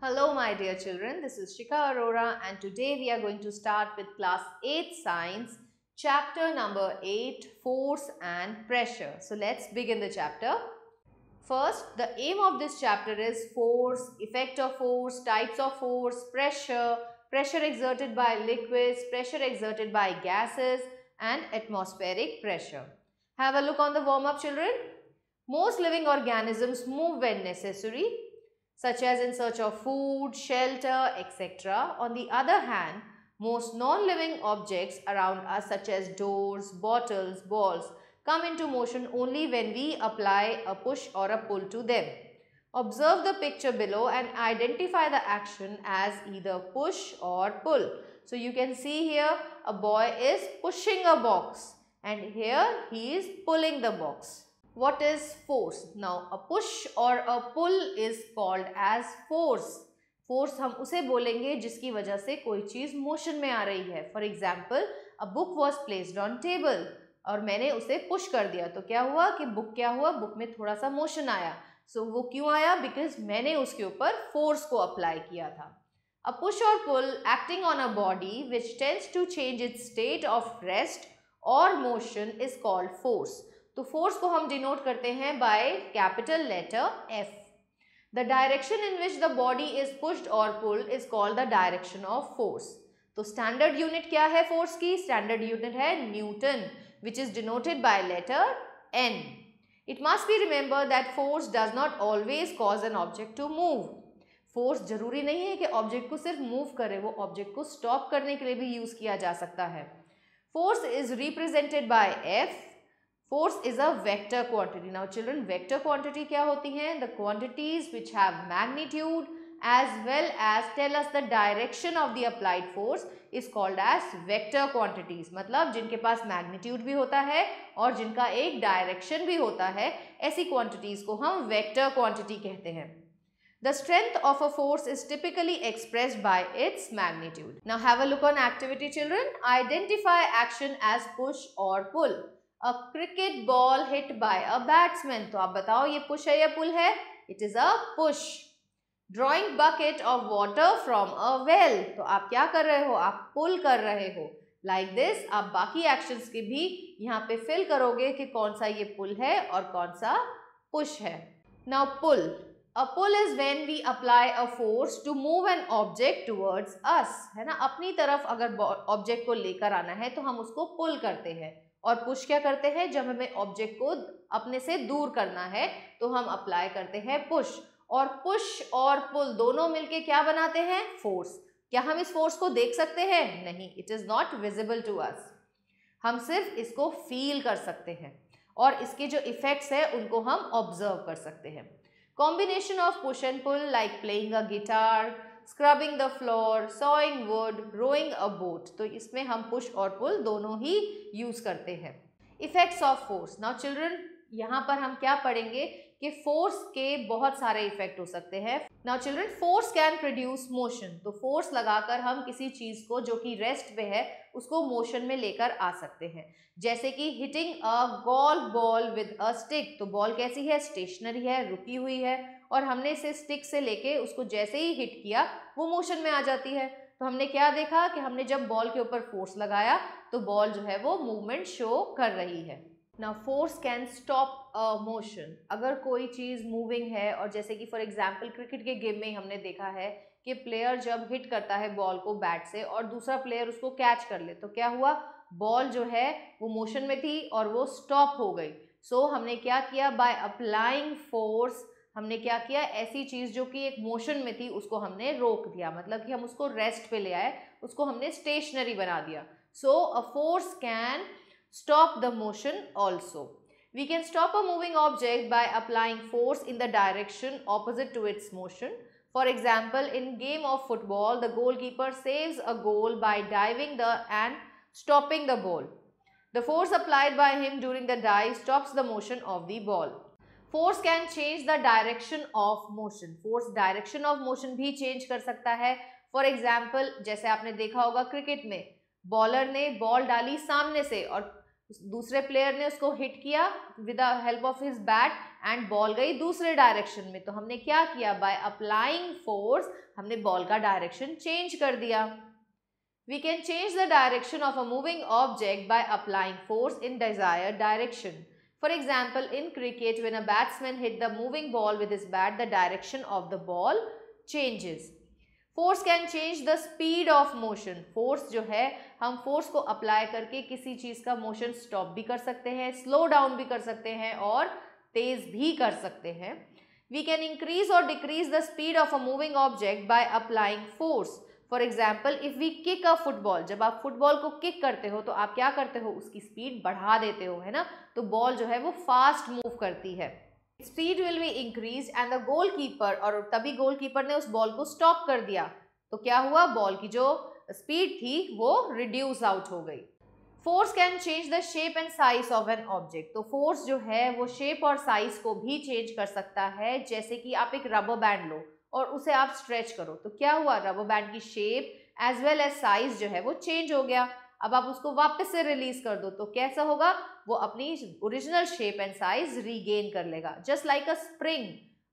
Hello my dear children, this is Shika Arora and today we are going to start with class 8 science chapter number 8 force and pressure. So let's begin the chapter. First the aim of this chapter is force, effect of force, types of force, pressure, pressure exerted by liquids, pressure exerted by gases and atmospheric pressure. Have a look on the warm up children. Most living organisms move when necessary such as in search of food, shelter, etc. On the other hand, most non-living objects around us such as doors, bottles, balls come into motion only when we apply a push or a pull to them. Observe the picture below and identify the action as either push or pull. So you can see here a boy is pushing a box and here he is pulling the box. what is force now a push or a pull is called as force force हम उसे बोलेंगे जिसकी वजह से कोई चीज़ motion में आ रही है for example a book was placed on table और मैंने उसे पुश कर दिया तो क्या हुआ कि बुक क्या हुआ बुक में थोड़ा सा मोशन आया सो so, वो क्यों आया बिकॉज मैंने उसके ऊपर फोर्स को अप्लाई किया था अ पुश और pull acting on a body which tends to change it state of rest और मोशन इज कॉल्ड फोर्स तो फोर्स को हम डिनोट करते हैं by capital letter F the direction in which the body is pushed और pulled is called the direction of force तो standard unit क्या है फोर्स की स्टैंडर्ड यूनिट है Newton which is denoted by letter N it must be remember that force does not always cause an object to move force जरूरी नहीं है कि object को सिर्फ मूव करे वो ऑब्जेक्ट को स्टॉप करने के लिए भी यूज़ किया जा सकता है force is represented by F force is a vector quantity now children vector quantity क्या होती हैं the quantities which have magnitude as well as tell us the direction of the applied force is called as vector quantities मतलब जिनके पास magnitude भी होता है और जिनका एक डायरेक्शन भी होता है ऐसी क्वांटिटीज को हम वेक्टर क्वान्टिटी कहते हैं the strength of a force is typically express by its magnitude now have a look on activity children identify action as push और pull a cricket ball hit by a batsman तो आप बताओ ये push है या pull है it is a push drawing bucket of water from a well तो आप क्या कर रहे हो आप पुल कर रहे हो लाइक like दिस आप बाकी एक्शंस के भी यहाँ पे फिल करोगे कि कौन सा ये पुल है और कौन सा पुश है now pull a pull is when we apply a force to move an object towards us है ना अपनी तरफ अगर ऑब्जेक्ट को लेकर आना है तो हम उसको पुल करते हैं और पुश क्या करते हैं जब हमें ऑब्जेक्ट को अपने से दूर करना है तो हम अप्लाई करते हैं पुश और पुश और पुल दोनों मिलके क्या बनाते हैं फोर्स क्या हम इस फोर्स को देख सकते हैं नहीं it is not visible to us हम सिर्फ इसको फील कर सकते हैं और इसके जो इफ़ेक्ट्स हैं उनको हम ऑब्जर्व कर सकते हैं combination of push and pull like playing a guitar scrubbing the floor sawing wood rowing a boat तो इसमें हम पुश और पुल दोनों ही यूज़ करते हैं effects of force now children यहाँ पर हम क्या पढ़ेंगे कि फोर्स के बहुत सारे इफेक्ट हो सकते हैं now children force can produce motion तो फोर्स लगाकर हम किसी चीज़ को जो कि रेस्ट पे है उसको मोशन में लेकर आ सकते हैं जैसे कि hitting a goal ball with a stick तो बॉल कैसी है स्टेशनरी है रुकी हुई है और हमने इसे स्टिक से लेके उसको जैसे ही हिट किया वो मोशन में आ जाती है तो हमने क्या देखा कि हमने जब बॉल के ऊपर फोर्स लगाया तो बॉल जो है वो मूवमेंट शो कर रही है ना फोर्स कैन स्टॉप मोशन अगर कोई चीज़ मूविंग है और जैसे कि फॉर एग्जाम्पल क्रिकेट के गेम में हमने देखा है कि प्लेयर जब हिट करता है बॉल को बैट से और दूसरा प्लेयर उसको कैच कर ले तो क्या हुआ बॉल जो है वो मोशन में थी और वो स्टॉप हो गई सो so, हमने क्या किया बाय अप्लाइंग फोर्स हमने क्या किया ऐसी चीज़ जो कि एक मोशन में थी उसको हमने रोक दिया मतलब कि हम उसको रेस्ट पे ले आए उसको हमने स्टेशनरी बना दिया so a force can stop the motion also we can stop a moving object by applying force in the direction opposite to its motion for example in game of football the goal keeper saves a goal by diving the and stopping the ball the force applied by him during the dive stops the motion of the ball force can change the direction of motion force direction of motion भी change कर सकता है for example जैसे आपने देखा होगा cricket में bowler ने बॉल डाली सामने से और दूसरे प्लेयर ने उसको हिट किया with the help of his bat and ball गई दूसरे डायरेक्शन में तो हमने क्या किया बाय अप्लाइंग फोर्स हमने बॉल का डायरेक्शन चेंज कर दिया we can change the direction of a moving object by applying force in desire direction for example in cricket when a batsman hit the moving ball with is bat the direction of the ball changes force can change the speed of motion force जो है हम force को apply करके किसी चीज़ का motion stop भी कर सकते हैं स्लो डाउन भी कर सकते हैं और तेज़ भी कर सकते हैं वी कैन इंक्रीज और decrease the speed of a moving object by applying force for example if we kick a football जब आप फुटबॉल को किक करते हो तो आप क्या करते हो उसकी स्पीड बढ़ा देते हो है ना तो बॉल जो है वो फास्ट मूव करती है speed will be increase and the goal keeper और तभी गोल कीपर ने उस बॉल को स्टॉप कर दिया तो क्या हुआ बॉल की जो स्पीड थी वो रिड्यूस आउट हो गई force can change the shape and size of an object तो फोर्स जो है वो शेप और साइज को भी चेंज कर सकता है जैसे कि आप एक रबर बैंड लो और उसे आप स्ट्रेच करो तो क्या हुआ रबर बैंड की shape as well as size जो है वो चेंज हो गया अब आप उसको वापस से रिलीज कर दो तो कैसा होगा वो अपनी original shape and size regain कर लेगा just like a spring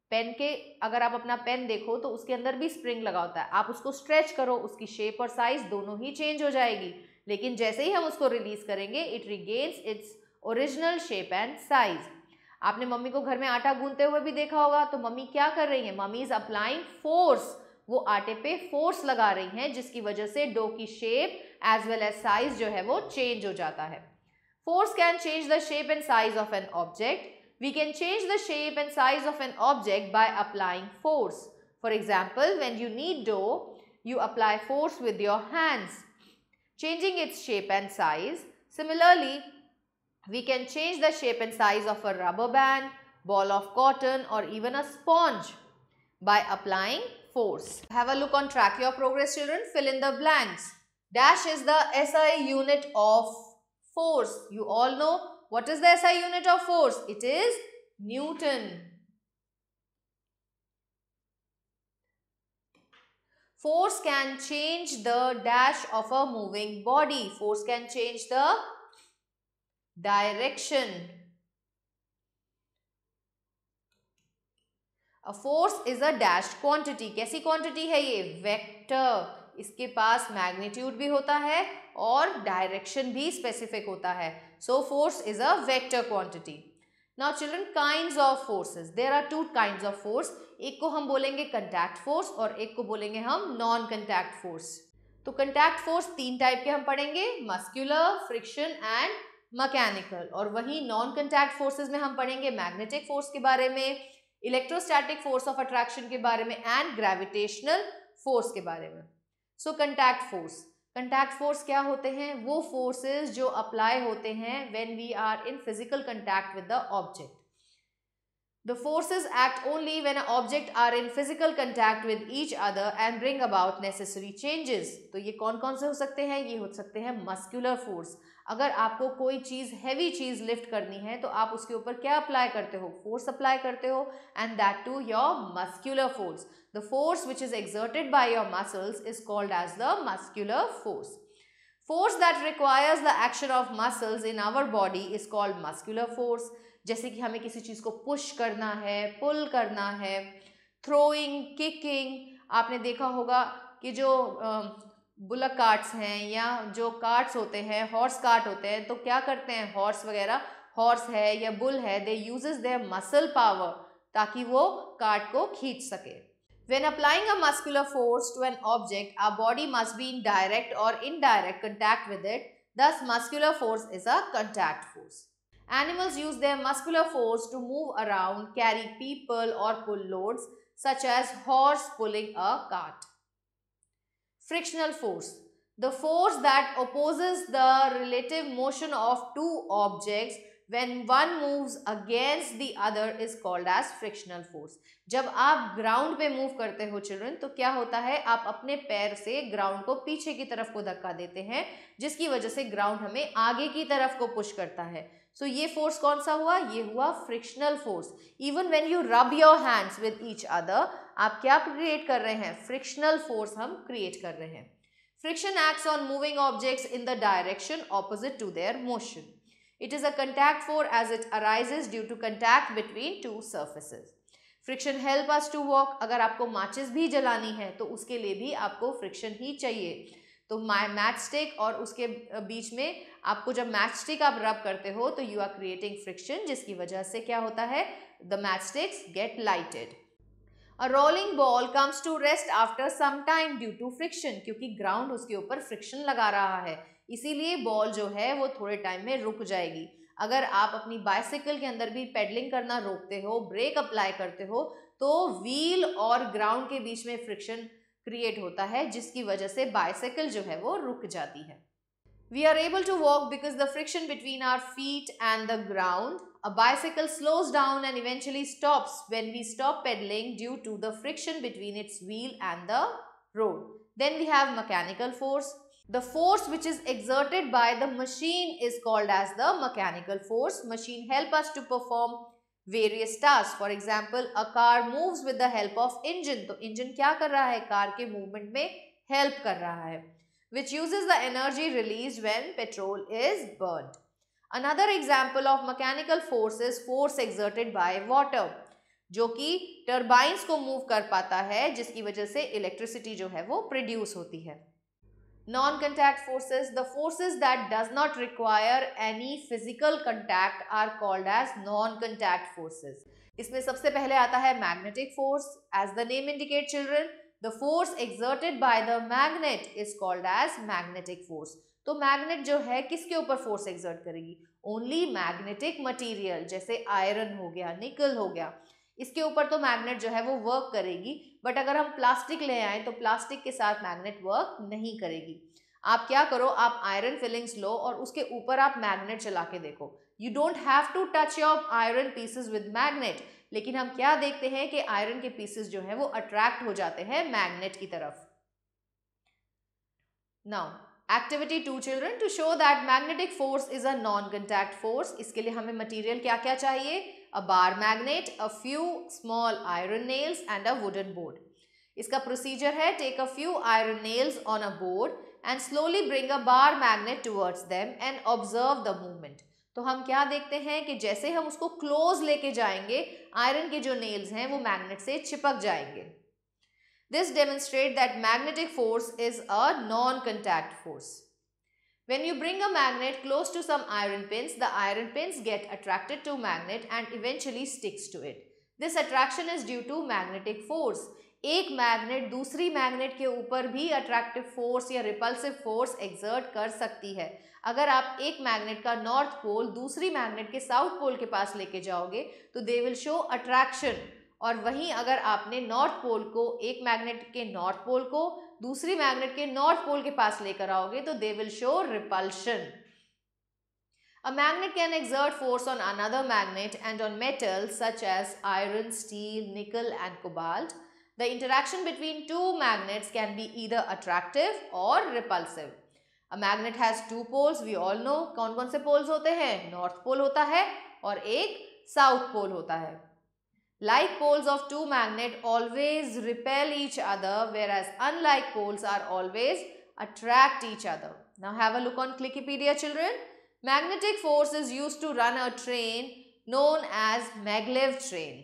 pen के अगर आप अपना पेन देखो तो उसके अंदर भी स्प्रिंग लगा होता है आप उसको स्ट्रेच करो उसकी शेप और साइज दोनों ही चेंज हो जाएगी लेकिन जैसे ही हम उसको रिलीज करेंगे it regains its original shape and size आपने मम्मी को घर में आटा गूंथते हुए भी देखा होगा तो मम्मी क्या कर रही है मम्मी इज अप्लाइंग फोर्स वो आटे पे फोर्स लगा रही हैं जिसकी वजह से डो की shape as well as size जो है वो चेंज हो जाता है force can change the shape and size of an object we can change the shape and size of an object by applying force for example when you knead dough you apply force with your hands changing its shape and size similarly We can change the shape and size of a rubber band, ball of cotton or even a sponge by applying force. Have a look on track your progress children. Fill in the blanks. Dash is the SI unit of force. You all know what is the SI unit of force? It is Newton. Force can change the dash of a moving body. Force can change the direction a force is a dash quantity कैसी quantity है ये vector इसके पास magnitude भी होता है और direction भी specific होता है so force is a vector quantity now children kind of forces there are two kind of force एक को हम बोलेंगे कंटैक्ट फोर्स और एक को बोलेंगे हम नॉन कंटैक्ट फोर्स तो कंटैक्ट फोर्स तीन टाइप के हम पढ़ेंगे मस्क्यूलर फ्रिक्शन एंड मकैनिकल और वहीं नॉन कंटैक्ट फोर्सेज में हम पढ़ेंगे मैग्नेटिक फोर्स के बारे में इलेक्ट्रोस्टैटिक फोर्स ऑफ अट्रैक्शन के बारे में एंड ग्रेविटेशनल फोर्स के बारे में so contact force contact force क्या होते हैं वो फोर्सेस जो अप्लाई होते हैं when we are in physical contact with the object the forces act only when object are in physical contact with each other and bring about necessary changes तो ये कौन कौन से हो सकते हैं ये हो सकते हैं muscular फोर्स अगर आपको कोई चीज़ हैवी चीज़ लिफ्ट करनी है तो आप उसके ऊपर क्या अप्लाई करते हो फोर्स अप्लाई करते हो and that to your muscular force the force which is exerted by your muscles is called as the muscular force force that requires the action of muscles in our body is called muscular force जैसे कि हमें किसी चीज़ को push करना है पुल करना है throwing kicking आपने देखा होगा कि जो बुलक कार्ट्स हैं या जो कार्ट्स होते हैं हॉर्स कार्ट होते हैं तो क्या करते हैं हॉर्स वगैरह हॉर्स है या बुल है they use the muscle power ताकि वो कार्ट को खींच सके when applying a muscular force to an object a body must be in direct or indirect contact with it thus muscular force is a contact force animals use the muscular force to move around carry people और pull loads such as horse pulling a cart frictional force the force that opposes the relative motion of two objects when one moves against the other is called as frictional force जब आप ground पे move करते हो children तो क्या होता है आप अपने पैर से ग्राउंड को पीछे की तरफ को धक्का देते हैं जिसकी वजह से ग्राउंड हमें आगे की तरफ को पुश करता है सो so, ये फोर्स कौन सा हुआ ये हुआ frictional force even when you rub your hands with each other आप क्या क्रिएट कर रहे हैं फ्रिक्शनल फोर्स हम क्रिएट कर रहे हैं friction acts on moving objects in the direction opposite to their motion it is a contact force as it arises due to contact between two surfaces. Friction help us to walk अगर आपको माचिस भी जलानी है तो उसके लिए भी आपको फ्रिक्शन ही चाहिए तो माई मैच स्टिक और उसके बीच में आपको जब मैच स्टिक आप रब करते हो तो यू आर क्रिएटिंग फ्रिक्शन जिसकी वजह से क्या होता है the match sticks get lighted a rolling ball comes to rest after some time due to friction क्योंकि ग्राउंड उसके ऊपर फ्रिक्शन लगा रहा है इसीलिए बॉल जो है वो थोड़े टाइम में रुक जाएगी अगर आप अपनी बाइसिकल के अंदर भी पेडलिंग करना रोकते हो ब्रेक अप्लाई करते हो तो व्हील और ग्राउंड के बीच में फ्रिक्शन क्रिएट होता है जिसकी वजह से बाइसिकल जो है वो रुक जाती है we are able to walk because the friction between our feet and the ground A bicycle slows down and eventually stops when we stop pedaling due to the friction between its wheel and the road. Then we have mechanical force. The force which is exerted by the machine is called as the mechanical force. Machine help us to perform various tasks. For example, a car moves with the help of engine. So engine क्या कर रहा है? car के movement में help कर रहा है. Which uses the energy released when petrol is burned. Another example of mechanical force is force exerted by water जो कि टर्बाइंस को मूव कर पाता है जिसकी वजह से इलेक्ट्रिसिटी जो है वो प्रोड्यूस होती है non contact forces the forces that does not require any physical contact are called as non contact forces इसमें सबसे पहले आता है magnetic force as the name indicate children the force exerted by the magnet is called as magnetic force तो magnet जो है किसके ऊपर फोर्स एग्जर्ट करेगी ओनली मैग्नेटिक मटीरियल जैसे आयरन हो गया निकल हो गया इसके ऊपर तो मैग्नेट जो है वो वर्क करेगी बट अगर हम प्लास्टिक ले आए तो प्लास्टिक के साथ मैग्नेट वर्क नहीं करेगी आप क्या करो आप आयरन फिलिंग्स लो और उसके ऊपर आप मैग्नेट चला के देखो you don't have to touch your iron pieces with magnet लेकिन हम क्या देखते हैं कि आयरन के पीसेस जो है वो अट्रैक्ट हो जाते हैं मैग्नेट की तरफ now activity to children to show that magnetic force is a non contact force इसके लिए हमें मटीरियल क्या क्या चाहिए a bar magnet a few small iron nails and a wooden board इसका प्रोसीजर है take a few iron nails on a board and slowly bring a bar magnet towards them and observe the movement तो हम क्या देखते हैं कि जैसे हम उसको क्लोज लेके जाएंगे आयरन के जो नेल्स हैं वो मैग्नेट से चिपक जाएंगे This demonstrates that magnetic force is a non-contact force. When you bring a magnet close to some iron pins, the iron pins get attracted to magnet and eventually sticks to it. This attraction is due to magnetic force. एक magnet दूसरी magnet के ऊपर भी attractive force या repulsive force exert कर सकती है अगर आप एक मैग्नेट का नॉर्थ पोल दूसरी मैग्नेट के साउथ पोल के पास लेके जाओगे तो दे विल शो अट्रैक्शन और वहीं अगर आपने नॉर्थ पोल को एक मैग्नेट के नॉर्थ पोल को दूसरी मैग्नेट के नॉर्थ पोल के पास लेकर आओगे तो they will show repulsion a magnet can exert force on another magnet and on metal such as iron steel nickel and cobalt the interaction between two magnets can be either attractive or repulsive a magnet has two poles we all know कौन कौन से poles होते हैं north pole होता है और एक south pole होता है Like poles of two magnet always repel each other whereas unlike poles are always attract each other. Now have a look on Clickipedia children. Magnetic force is used to run a train known as maglev train.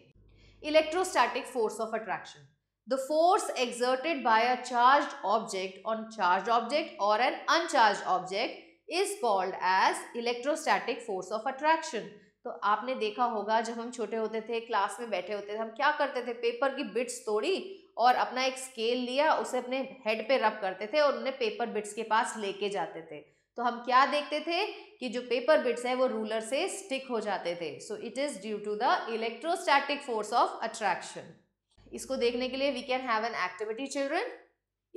Electrostatic force of attraction. The force exerted by a charged object on charged object or an uncharged object is called as electrostatic force of attraction. तो आपने देखा होगा जब हम छोटे होते थे class में बैठे होते थे हम क्या करते थे पेपर की बिट्स तोड़ी और अपना एक स्केल लिया उसे अपने हेड पे रब करते थे और उन्हें पेपर बिट्स के पास लेके जाते थे तो हम क्या देखते थे कि जो पेपर बिट्स है वो रूलर से स्टिक हो जाते थे so it is due to the electrostatic force of attraction इसको देखने के लिए we can have an activity children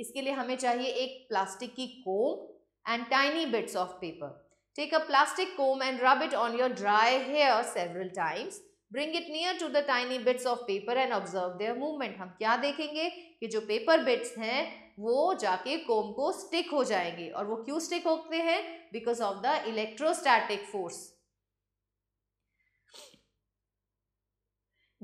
इसके लिए हमें चाहिए एक प्लास्टिक की comb and tiny bits of paper Take a plastic comb and rub it on your dry hair several times. Bring it near to the tiny bits of paper and observe their movement. hum kya dekhenge ki jo paper bits हैं वो जाके comb ko stick ho jayenge aur wo क्यों stick hote hain because of the electrostatic force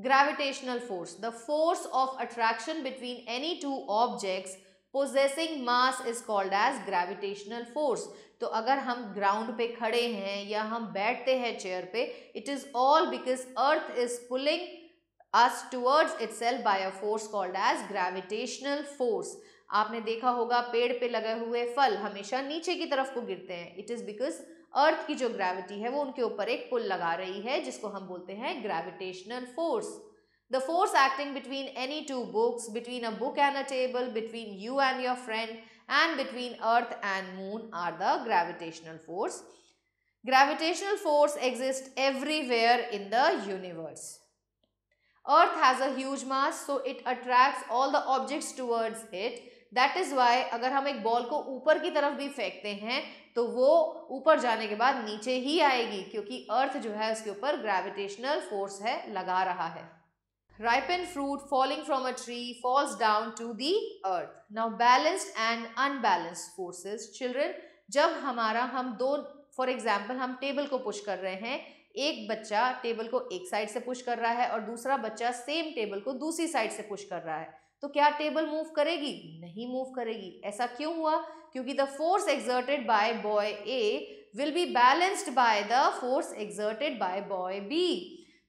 gravitational force the force of attraction between any two objects possessing mass is called as gravitational force तो अगर हम ground पे खड़े हैं या हम बैठते हैं चेयर पे it is all because earth is pulling us towards itself by a force called as gravitational force आपने देखा होगा पेड़ पे लगे हुए फल हमेशा नीचे की तरफ को गिरते हैं इट इज़ बिकॉज अर्थ की जो ग्रेविटी है वो उनके ऊपर एक पुल लगा रही है जिसको हम बोलते हैं gravitational force the force acting between any two books between a book and a table between you and your friend and between earth and moon are the gravitational force. Gravitational force exist everywhere in the universe. Earth has a huge mass so it attracts all the objects towards it. That is why अगर हम एक ball को ऊपर की तरफ भी फेंकते हैं तो वो ऊपर जाने के बाद नीचे ही आएगी क्योंकि अर्थ जो है उसके ऊपर ग्रेविटेशनल फोर्स है लगा रहा है ripened fruit falling from a tree falls down to the earth. Now balanced and unbalanced forces. Children, जब हमारा हम दो फॉर एग्जाम्पल हम टेबल को पुश कर रहे हैं एक बच्चा टेबल को एक साइड से पुश कर रहा है और दूसरा बच्चा सेम टेबल को दूसरी साइड से पुश कर रहा है तो क्या टेबल मूव करेगी नहीं मूव करेगी ऐसा क्यों हुआ क्योंकि the force exerted by boy A will be balanced by the force exerted by boy B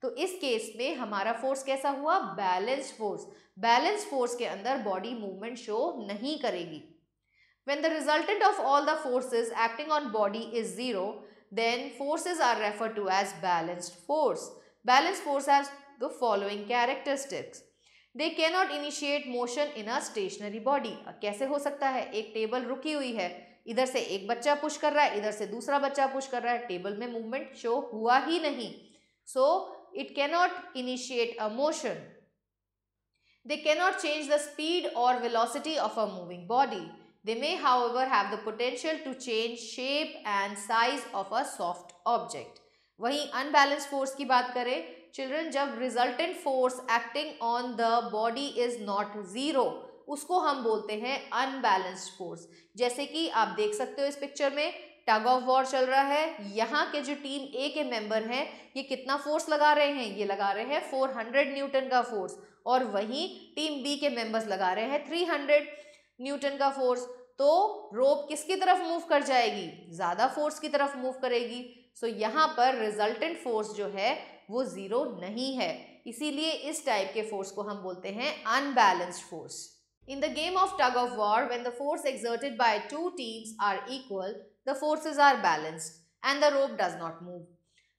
तो इस केस में हमारा फोर्स कैसा हुआ बैलेंस फोर्स बैलेंस फोर्स के अंदर बॉडी मूवमेंट शो नहीं करेगी when the resultant of all the forces acting on body is zero then forces are refer to as balanced force balance force has the following characteristics they can not initiate motion in a stationary body कैसे हो सकता है एक table रुकी हुई है इधर से एक बच्चा पुश कर रहा है इधर से दूसरा बच्चा पुश कर रहा है टेबल में मूवमेंट शो हुआ ही नहीं so it cannot initiate a motion. They cannot change the speed or velocity of a moving body. They may however have the potential to change shape and size of a soft object. वहीं unbalance force की बात करें children जब resultant force acting on the body is not zero उसको हम बोलते हैं unbalanced force जैसे कि आप देख सकते हो इस पिक्चर में टग ऑफ वॉर चल रहा है यहाँ के जो टीम ए के मेंबर हैं ये कितना फोर्स लगा रहे हैं ये लगा रहे हैं 400 न्यूटन का फोर्स और वहीं टीम बी के मेंबर्स लगा रहे हैं 300 न्यूटन का फोर्स तो रोप किसकी तरफ मूव कर जाएगी ज़्यादा फोर्स की तरफ मूव करेगी सो यहाँ पर रिजल्टेंट फोर्स जो है वो ज़ीरो नहीं है इसीलिए इस टाइप के फोर्स को हम बोलते हैं unbalanced force in the game of tug of war when the force exerted by two teams are equal the forces are balanced and the rope does not move.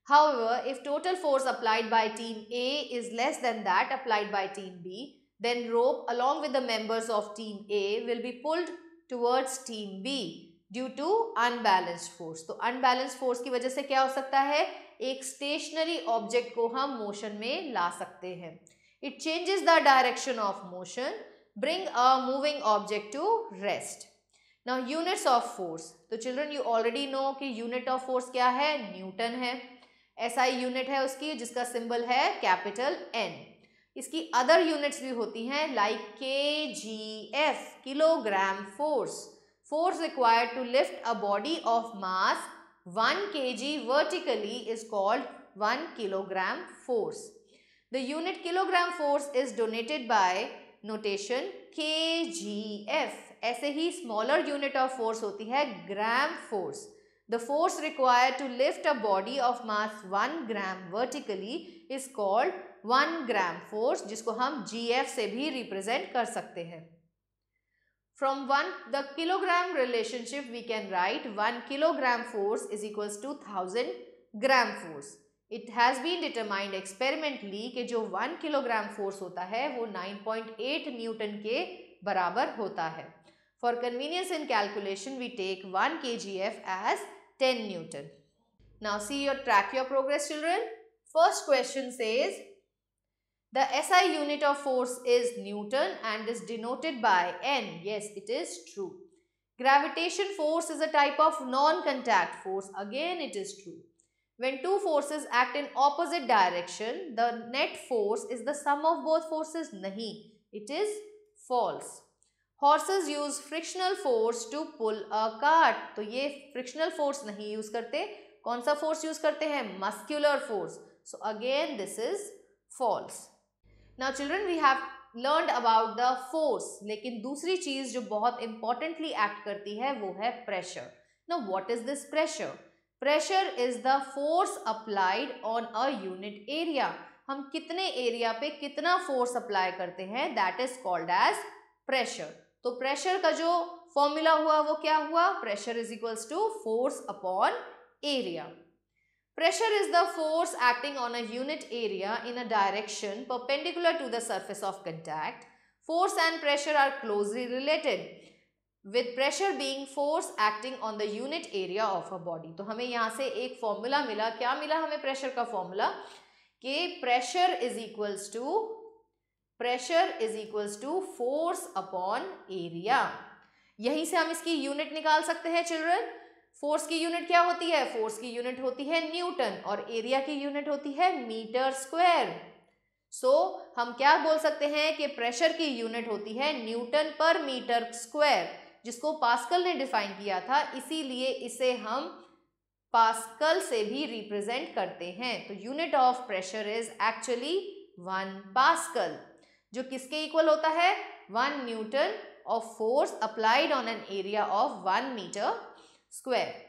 However, if total force applied by team A is less than that applied by team B, then rope along with the members of team A will be pulled towards team B due to unbalanced force. So, unbalanced force की वजह से क्या हो सकता है stationary object को हम motion में ला सकते हैं It changes the direction of motion, bring a moving object to rest. Now units of force so children you already know कि यूनिट ऑफ फोर्स क्या है न्यूटन है ऐसा ही यूनिट है उसकी जिसका सिंबल है कैपिटल एन इसकी अदर यूनिट्स भी होती हैं like K G F kilogram force force required to lift a body of mass one K G vertically is called one kilogram force the unit kilogram force is donated by notation K G F ऐसे ही smaller unit of force होती है gram force the force require to lift a body of mass one gram vertically is called one gram force जिसको हम G से भी represent कर सकते हैं from one the kilogram relationship we can write one kilogram force is equals to thousand gram force it has been determined experimentally कि जो one kilogram force होता है वो नाइन पॉइंट एट न्यूटन के बराबर होता है For convenience in calculation, we take 1 kgf as 10 Newton. Now see your track your progress children. First question says, the SI unit of force is Newton and is denoted by N. Yes, it is true. Gravitation force is a type of non-contact force. Again, it is true. When two forces act in opposite direction, the net force is the sum of both forces. Nahi, it is false. Horses use frictional force to pull a cart तो ये frictional force नहीं use करते कौन सा force use करते हैं muscular force so again this is false now children we have learn about the force लेकिन दूसरी चीज जो बहुत इंपॉर्टेंटली एक्ट करती है वो है प्रेशर ना what is this pressure pressure is the force applied on a unit area हम कितने एरिया पे कितना फोर्स अप्लाई करते हैं that is called as pressure तो प्रेशर का जो फॉर्मूला हुआ वो क्या हुआ pressure is equals to force upon area pressure is the force acting on a unit area in a direction perpendicular to the surface of contact force and pressure are closely related with pressure being force acting on the unit area of a body तो हमें यहाँ से एक formula मिला क्या मिला हमें pressure का फॉर्मूला कि pressure is equals to pressure is equals to force upon area यहीं से हम इसकी यूनिट निकाल सकते हैं चिल्ड्रन फोर्स की यूनिट क्या होती है फोर्स की यूनिट होती है न्यूटन और एरिया की यूनिट होती है मीटर स्क्वायर सो so, हम क्या बोल सकते हैं कि प्रेशर की यूनिट होती है न्यूटन पर मीटर स्क्वायर जिसको पास्कल ने डिफाइन किया था इसीलिए इसे हम पास्कल से भी रिप्रेजेंट करते हैं तो unit of pressure is actually one pascal जो किसके इक्वल होता है one newton of force applied on an area of one metre square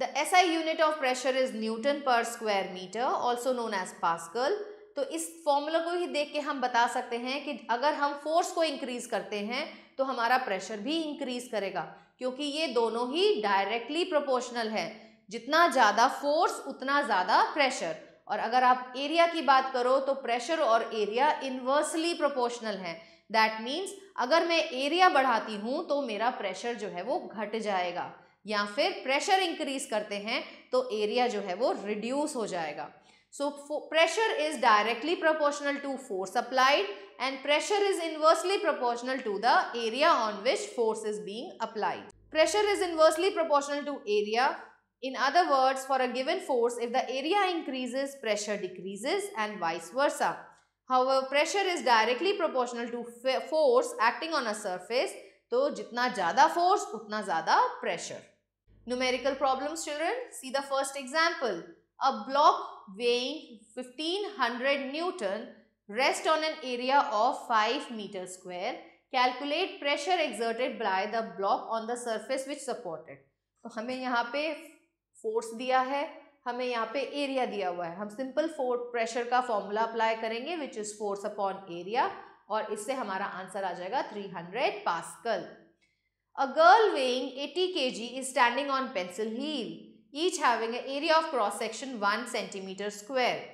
the SI unit of pressure is newton per square metre also known as pascal तो इस formula को ही देख के हम बता सकते हैं कि अगर हम फोर्स को इंक्रीज करते हैं तो हमारा प्रेशर भी इंक्रीज करेगा क्योंकि ये दोनों ही डायरेक्टली प्रोपोर्शनल है जितना ज़्यादा फोर्स उतना ज़्यादा प्रेशर और अगर आप एरिया की बात करो तो प्रेशर और एरिया इन्वर्सली प्रोपोर्शनल है दैट मीन्स अगर मैं एरिया बढ़ाती हूँ तो मेरा प्रेशर जो है वो घट जाएगा या फिर प्रेशर इंक्रीज करते हैं तो एरिया जो है वो रिड्यूस हो जाएगा so pressure is directly proportional to force applied and pressure is inversely proportional to the area on which force is being applied pressure is inversely proportional to area In other words, for a given force, if the area increases, pressure decreases and vice versa. However, pressure is directly proportional to force acting on a surface. So, jitna jada force, utna jada pressure. Numerical problems children, see the first example. A block weighing 1500 Newton rest on an area of 5 meter square. Calculate pressure exerted by the block on the surface which supported. So, हमें यहाँ force दिया है हमें यहाँ पे area दिया हुआ है हम सिंपल फोर प्रेशर का फॉर्मूला अप्लाई करेंगे which is force upon area और इससे हमारा आंसर आ जाएगा 300 hundred pascal a girl weighing 80 G is standing on pencil heel each having area of cross section one centimetre square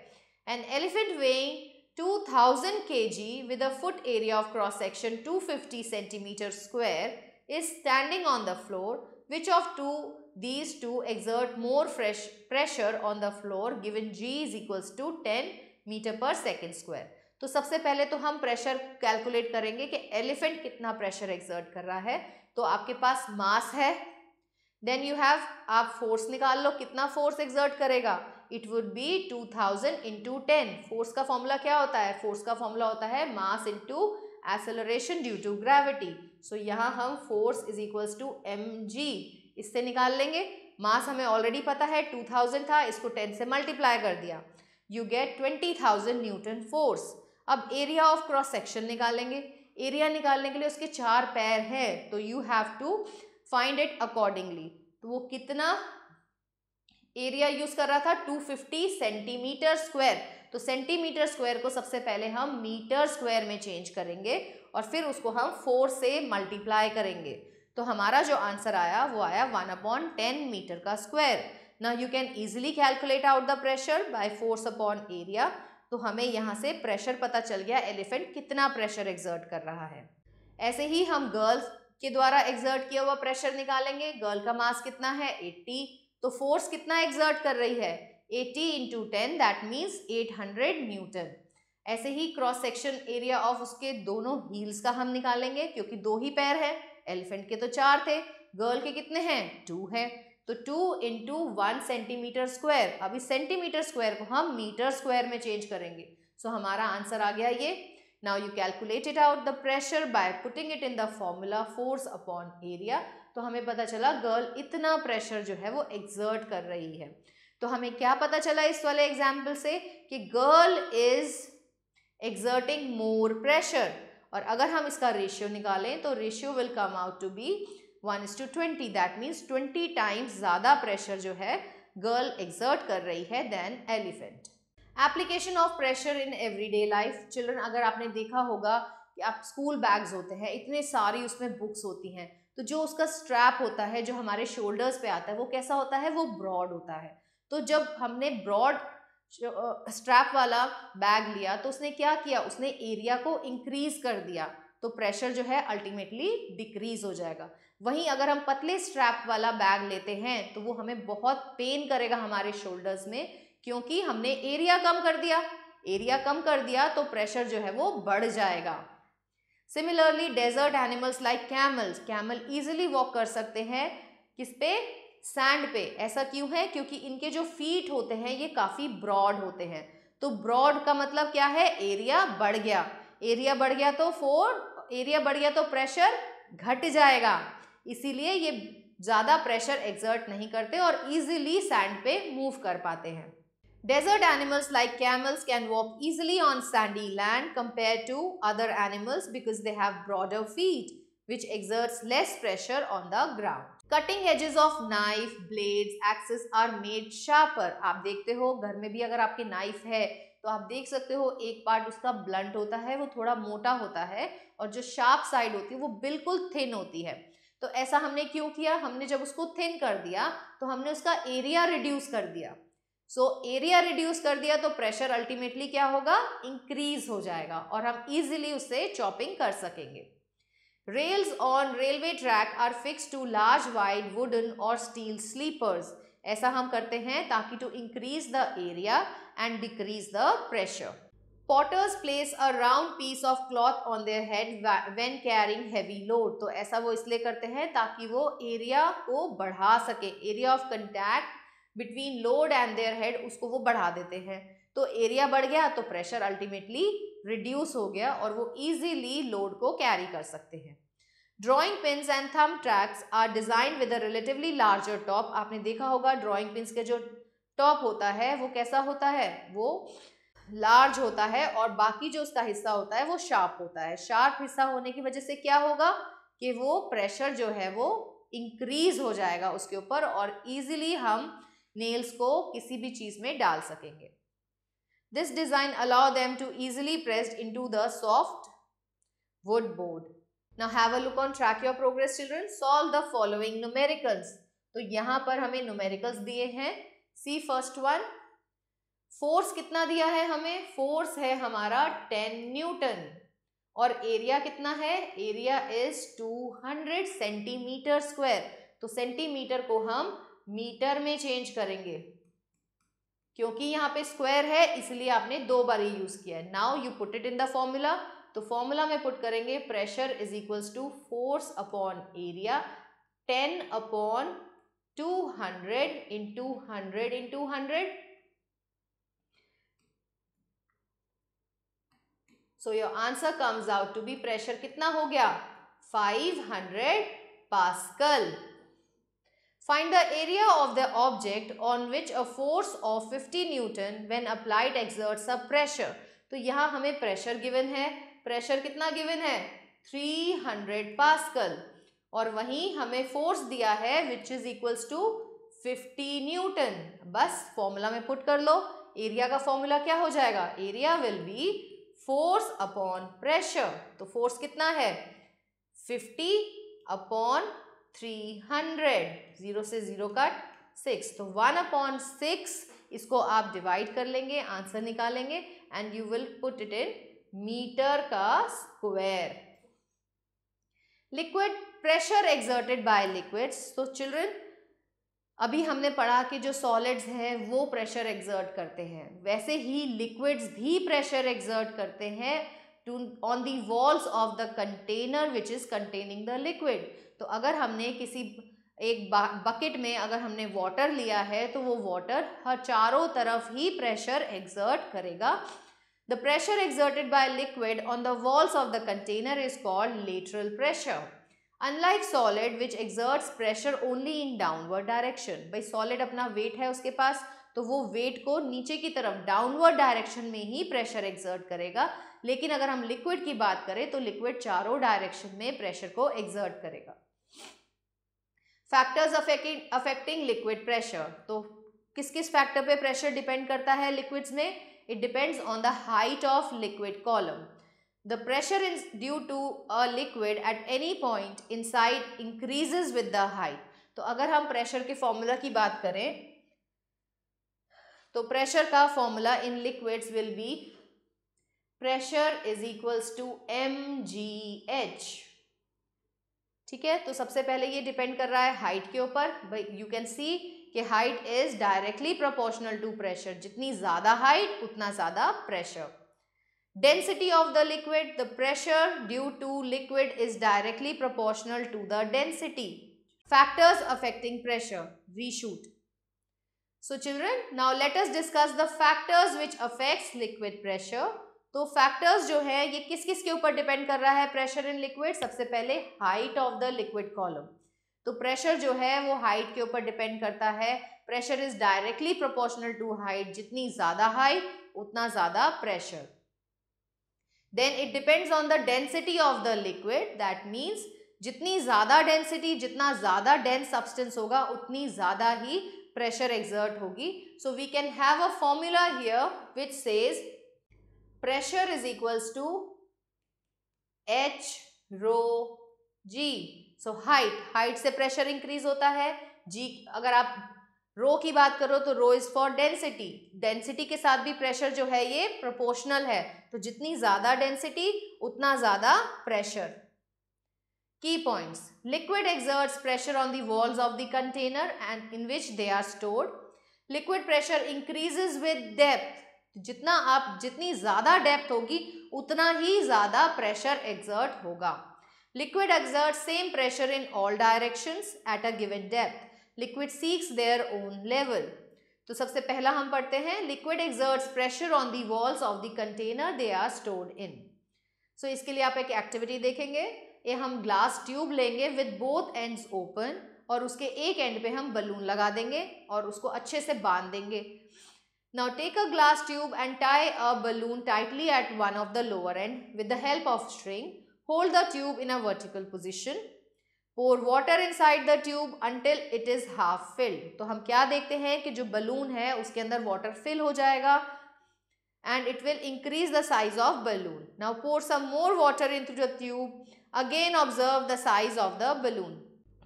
an elephant weighing 2000 kg with a area of cross section to 250 centimetre square is standing on the floor which of two these two exert more fresh pressure on the floor given g is equals to 10 metre per second square तो सबसे पहले तो हम pressure calculate करेंगे कि elephant कितना pressure exert कर रहा है तो आपके पास मास है देन यू हैव आप फोर्स निकाल लो कितना फोर्स एक्सर्ट करेगा it would be 2000 thousand into ten force का फॉर्मूला क्या होता है फोर्स का फॉर्मूला होता है mass into acceleration due to gravity so यहाँ हम force is equals to M G इससे निकाल लेंगे मास हमें ऑलरेडी पता है टू थाउजेंड था इसको टेन से मल्टीप्लाई कर दिया you get twenty thousand newton force अब एरिया ऑफ क्रॉस सेक्शन निकालेंगे एरिया निकालने के लिए उसके चार पैर हैं तो you have to find it accordingly तो वो कितना एरिया यूज कर रहा था टू फिफ्टी सेंटीमीटर स्क्वायर तो सेंटीमीटर स्क्वायर को सबसे पहले हम मीटर स्क्वायर में चेंज करेंगे और फिर उसको हम फोर से मल्टीप्लाई करेंगे तो हमारा जो आंसर आया वो आया वन अपॉन टेन मीटर का स्क्वायर ना you can easily calculate out the pressure by force upon area तो हमें यहाँ से प्रेशर पता चल गया एलिफेंट कितना प्रेशर एग्जर्ट कर रहा है ऐसे ही हम गर्ल्स के द्वारा एग्जर्ट किया हुआ प्रेशर निकालेंगे गर्ल का मास कितना है 80 तो फोर्स कितना एग्जर्ट कर रही है 80 into ten that means 800 newton ऐसे ही क्रॉस सेक्शन एरिया ऑफ उसके दोनों हील्स का हम निकालेंगे क्योंकि दो ही पैर है एलिफेंट के तो चार थे गर्ल के कितने हैं टू है तो two into one centimetre square अभी सेंटीमीटर स्क्वायर को हम मीटर स्क्वायर में चेंज करेंगे सो so, हमारा आंसर आ गया ये now you calculate it out the pressure by putting it in the formula force upon area तो हमें पता चला गर्ल इतना प्रेशर जो है वो एग्जर्ट कर रही है तो हमें क्या पता चला इस वाले एग्जाम्पल से कि girl is exerting more pressure और अगर हम इसका रेशियो निकालें तो ratio will come out to be one is to twenty that means twenty times ज़्यादा प्रेशर जो है गर्ल एग्जर्ट कर रही है then elephant application of pressure in day life children अगर आपने देखा होगा कि आप स्कूल बैग्स होते हैं इतने सारी उसमें बुक्स होती हैं तो जो उसका स्ट्रैप होता है जो हमारे शोल्डर्स पे आता है वो कैसा होता है वो ब्रॉड होता है तो जब हमने ब्रॉड स्ट्रैप वाला बैग लिया तो उसने क्या किया उसने एरिया को इंक्रीज कर दिया तो प्रेशर जो है अल्टीमेटली डिक्रीज हो जाएगा वहीं अगर हम पतले स्ट्रैप वाला बैग लेते हैं तो वो हमें बहुत पेन करेगा हमारे शोल्डर्स में क्योंकि हमने एरिया कम कर दिया एरिया कम कर दिया तो प्रेशर जो है वो बढ़ जाएगा similarly desert animals like camels camel easily walk कर सकते हैं किस पे सैंड पे ऐसा क्यों है क्योंकि इनके जो फीट होते हैं ये काफ़ी ब्रॉड होते हैं तो ब्रॉड का मतलब क्या है एरिया बढ़ गया एरिया बढ़ गया तो फोर एरिया बढ़ गया तो प्रेशर घट जाएगा इसीलिए ये ज़्यादा प्रेशर एग्जर्ट नहीं करते और इजीली सैंड पे मूव कर पाते हैं desert animals like camels can walk easily on sandy land compare to other animals because they have broader feet which exerts less pressure on the ground cutting edges of knife blades axes are made sharper आप देखते हो घर में भी अगर आपके knife है तो आप देख सकते हो एक पार्ट उसका ब्लंट होता है वो थोड़ा मोटा होता है और जो शार्प साइड होती है वो बिल्कुल थिन होती है तो ऐसा हमने क्यों किया हमने जब उसको थिन कर दिया तो हमने उसका एरिया रिड्यूस कर दिया सो एरिया रिड्यूस कर दिया तो प्रेशर अल्टीमेटली क्या होगा इंक्रीज हो जाएगा और हम इजिली उससे चॉपिंग कर सकेंगे Rails on railway track are fixed to large wide wooden or steel sleepers. ऐसा हम करते हैं ताकि to increase the area and decrease the pressure. Potters place a round piece of cloth on their head when carrying heavy load. तो ऐसा वो इसलिए करते हैं ताकि वो area को बढ़ा सके area of contact between load and their head उसको वो बढ़ा देते हैं तो area बढ़ गया तो pressure ultimately रिड्यूस हो गया और वो ईजीली लोड को कैरी कर सकते हैं drawing pins and thumb tacks are design with a relatively larger top आपने देखा होगा ड्राइंग पिंस के जो टॉप होता है वो कैसा होता है वो लार्ज होता है और बाकी जो उसका हिस्सा होता है वो शार्प होता है शार्प हिस्सा होने की वजह से क्या होगा कि वो प्रेशर जो है वो इंक्रीज हो जाएगा उसके ऊपर और ईजिली हम नेल्स को किसी भी चीज़ में डाल सकेंगे This design allow them to easily pressed into the soft wood board. Now have a look on track your progress children. Solve the following numericals. तो yahan par hame numericals diye hain See first one. Force कितना दिया है हमें force है हमारा ten Newton और area कितना है area is two hundred centimetre square तो सेंटीमीटर को हम मीटर में चेंज करेंगे क्योंकि यहाँ पे स्क्वायर है इसलिए आपने दो बार ये यूज किया है now you put it in the formula तो फॉर्मूला में पुट करेंगे pressure is equals to force upon area ten upon two hundred into two hundred into two hundred so your answer comes out to be pressure कितना हो गया five hundred pascal Find the area of the object on which a force of 50 Newton when applied exerts a pressure. तो यहाँ हमें pressure given है pressure कितना given है 300 pascal और वहीं हमें फोर्स दिया है which is equals to 50 newton बस फॉर्मूला में पुट कर लो एरिया का फॉर्मूला क्या हो जाएगा area will be force upon pressure तो फोर्स कितना है 50 अपॉन थ्री हंड्रेड ज़ीरो से ज़ीरो कट सिक्स तो वन अपॉन सिक्स इसको आप डिवाइड कर लेंगे आंसर निकालेंगे and you will put it in metre का square liquid pressure exerted by liquids तो चिल्ड्रन अभी हमने पढ़ा कि जो सॉलिड्स हैं वो प्रेशर एक्सर्ट करते हैं वैसे ही लिक्विड्स भी प्रेशर एक्सर्ट करते हैं too on the walls of the container which is containing the liquid तो अगर हमने किसी एक बकेट में अगर हमने वाटर लिया है तो वो वाटर हर चारों तरफ ही प्रेशर एग्जर्ट करेगा the pressure exerted by liquid on the walls of the container is called lateral pressure unlike solid which exerts pressure only in downward direction भाई सॉलिड अपना वेट है उसके पास तो वो वेट को नीचे की तरफ डाउनवर्ड डायरेक्शन में ही प्रेशर एग्जर्ट करेगा लेकिन अगर हम लिक्विड की बात करें तो लिक्विड चारों डायरेक्शन में प्रेशर को एग्जर्ट करेगा फैक्टर्स अफेक्टिंग लिक्विड प्रेशर तो किस किस फैक्टर पे प्रेशर डिपेंड करता है लिक्विड्स में it depends on the height of liquid column pressure is due to a liquid at any point inside increases with the height तो अगर हम प्रेशर के फॉर्मूला की बात करें तो प्रेशर का formula in liquids will be pressure is equals to M G H ठीक है तो सबसे पहले ये डिपेंड कर रहा है हाइट के ऊपर यू कैन सी कि height is directly proportional to pressure जितनी ज़्यादा हाइट उतना ज़्यादा pressure density of the liquid the pressure due to liquid is directly proportional to the density affecting pressure we reshoot so children now let us discuss the factors which affects liquid pressure तो factors जो है ये किस किस के ऊपर depend कर रहा है प्रेशर इन लिक्विड सबसे पहले height of the liquid column तो प्रेशर जो है वो हाइट के ऊपर डिपेंड करता है pressure is directly proportional to height जितनी ज़्यादा हाइट उतना ज़्यादा pressure then it depends on the density of the liquid that means जितनी ज़्यादा डेंसिटी जितना ज़्यादा डेंस सब्सटेंस होगा उतनी ज़्यादा ही प्रेशर एग्जर्ट होगी so we can have a formula here which says pressure is equals to H rho G so height height से pressure increase होता है जी अगर आप रो की बात करो तो rho is for density density के साथ भी प्रेशर जो है ये प्रोपोर्शनल है तो जितनी ज्यादा डेंसिटी उतना ज्यादा प्रेशर की points liquid exerts pressure on the walls of the container and in which they are stored liquid pressure increases with depth तो जितना आप जितनी ज़्यादा डेप्थ होगी उतना ही ज़्यादा प्रेशर एग्जर्ट होगा liquid exert same pressure in all directions at a given depth liquid seeks their own level तो सबसे पहला हम पढ़ते हैं liquid exerts pressure on the walls of the container they are stored in so इसके लिए आप एक एक्टिविटी देखेंगे ये हम ग्लास ट्यूब लेंगे विद बोथ एंड्स ओपन और उसके एक एंड पे हम बलून लगा देंगे और उसको अच्छे से बांध देंगे Now take a glass tube and tie a balloon tightly at one of the lower end with the help of string. Hold the tube in a vertical position. Pour water inside the tube until it is half filled. तो हम क्या देखते हैं कि जो balloon है उसके अंदर water fill हो जाएगा and it will increase the size of balloon. Now pour some more water into the tube. Again observe the size of the balloon.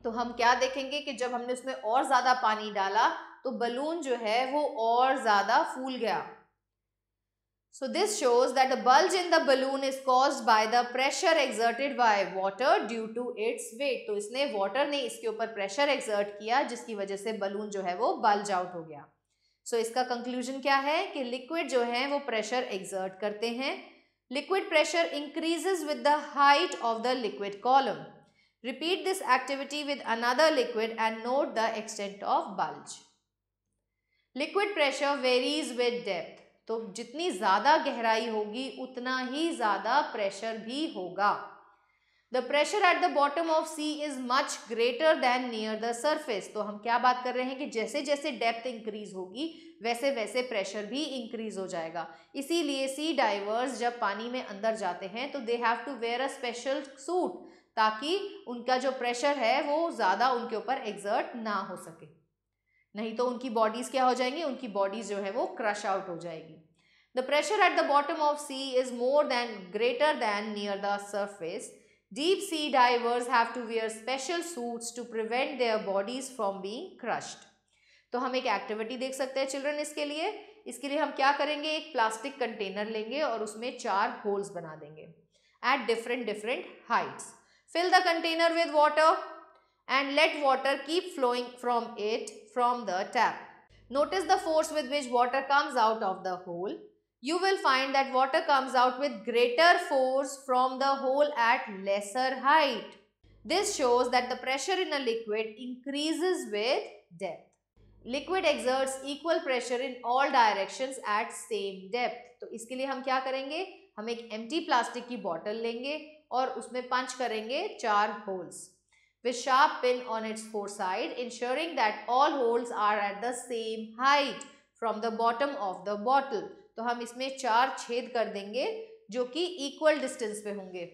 तो हम क्या देखेंगे कि जब हमने उसमें और ज़्यादा पानी डाला तो बलून जो है वो और ज़्यादा फूल गया so this shows that bulge in the balloon is cause by the pressure exerted by water due to its weight तो इसने वॉटर ने इसके ऊपर प्रेशर एग्जर्ट किया जिसकी वजह से बलून जो है वो बल्ज आउट हो गया सो so, इसका कंक्लूजन क्या है कि लिक्विड जो है वो प्रेशर एग्जर्ट करते हैं liquid pressure increases with the height of the liquid column repeat this activity with another liquid and note the extent of bulge liquid pressure varies with depth तो जितनी ज़्यादा गहराई होगी उतना ही ज़्यादा प्रेशर भी होगा the pressure at the bottom of sea is much greater than near the surface तो हम क्या बात कर रहे हैं कि जैसे जैसे डेप्थ इंक्रीज होगी वैसे वैसे प्रेशर भी इंक्रीज हो जाएगा इसीलिए सी डाइवर्स जब पानी में अंदर जाते हैं तो they have to wear a special suit ताकि उनका जो प्रेशर है वो ज़्यादा उनके ऊपर एग्जर्ट ना हो सके नहीं तो उनकी बॉडीज़ क्या हो जाएंगी उनकी बॉडीज़ जो है वो क्रश आउट हो जाएगी the pressure at the bottom of sea is more than greater than near the surface deep sea divers have to wear special suits to prevent their bodies from being crushed तो हम एक activity देख सकते हैं children इसके लिए इसके लिए हम क्या करेंगे एक प्लास्टिक कंटेनर लेंगे और उसमें चार होल्स बना देंगे at different different heights fill the container with water and let water keep flowing from it from the tap. Notice the force with which water comes out of the hole. You will find that water comes out with greater force from the hole at lesser height. This shows that the pressure in a liquid increases with depth. Liquid exerts equal pressure in all directions at same depth. तो इसके लिए हम क्या करेंगे हम एक empty plastic की bottle लेंगे और with sharp pin on its side ensuring that all holes are at the same height from the bottom of the bottle. तो हम इसमें चार छेद कर देंगे जो कि इक्वल डिस्टेंस पे होंगे